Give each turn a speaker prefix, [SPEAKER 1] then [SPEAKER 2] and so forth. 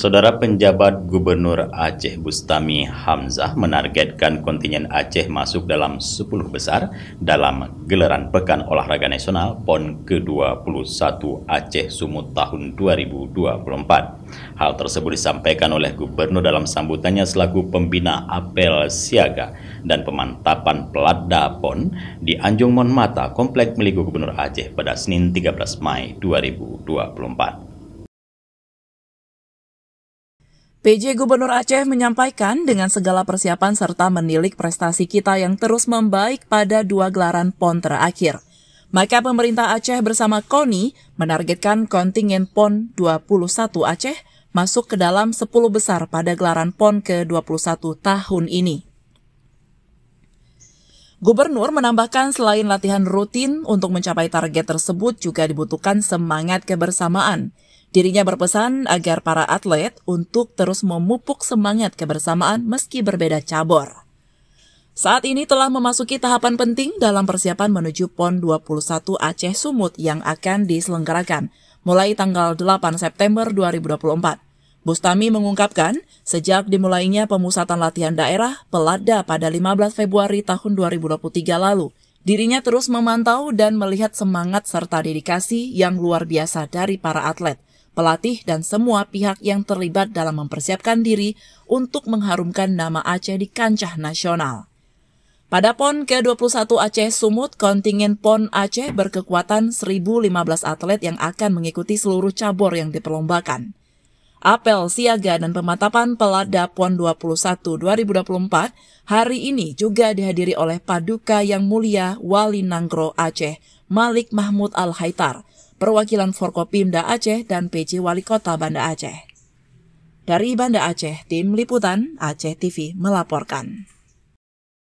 [SPEAKER 1] Saudara penjabat Gubernur Aceh Bustami Hamzah menargetkan kontingen Aceh masuk dalam 10 besar dalam gelaran Pekan Olahraga Nasional PON ke-21 Aceh Sumut tahun 2024. Hal tersebut disampaikan oleh Gubernur dalam sambutannya selaku pembina apel siaga dan pemantapan Pelada PON di Anjung Monmata, Komplek Meligo Gubernur Aceh pada Senin 13 Mai 2024.
[SPEAKER 2] PJ Gubernur Aceh menyampaikan dengan segala persiapan serta menilik prestasi kita yang terus membaik pada dua gelaran PON terakhir. Maka pemerintah Aceh bersama KONI menargetkan kontingen PON 21 Aceh masuk ke dalam 10 besar pada gelaran PON ke-21 tahun ini. Gubernur menambahkan selain latihan rutin untuk mencapai target tersebut juga dibutuhkan semangat kebersamaan – Dirinya berpesan agar para atlet untuk terus memupuk semangat kebersamaan meski berbeda cabur. Saat ini telah memasuki tahapan penting dalam persiapan menuju PON 21 Aceh Sumut yang akan diselenggarakan mulai tanggal 8 September 2024. Bustami mengungkapkan, sejak dimulainya pemusatan latihan daerah Pelada pada 15 Februari tahun 2023 lalu, dirinya terus memantau dan melihat semangat serta dedikasi yang luar biasa dari para atlet pelatih, dan semua pihak yang terlibat dalam mempersiapkan diri untuk mengharumkan nama Aceh di kancah nasional. Pada PON ke-21 Aceh Sumut, kontingen PON Aceh berkekuatan 1.015 atlet yang akan mengikuti seluruh cabur yang diperlombakan. Apel, siaga, dan pematapan Pelada PON 21 2024 hari ini juga dihadiri oleh Paduka Yang Mulia Wali Nanggro Aceh, Malik Mahmud Al-Haitar, perwakilan Forkopimda Aceh dan PC Wali Kota Banda Aceh. Dari Banda Aceh, tim liputan Aceh TV melaporkan.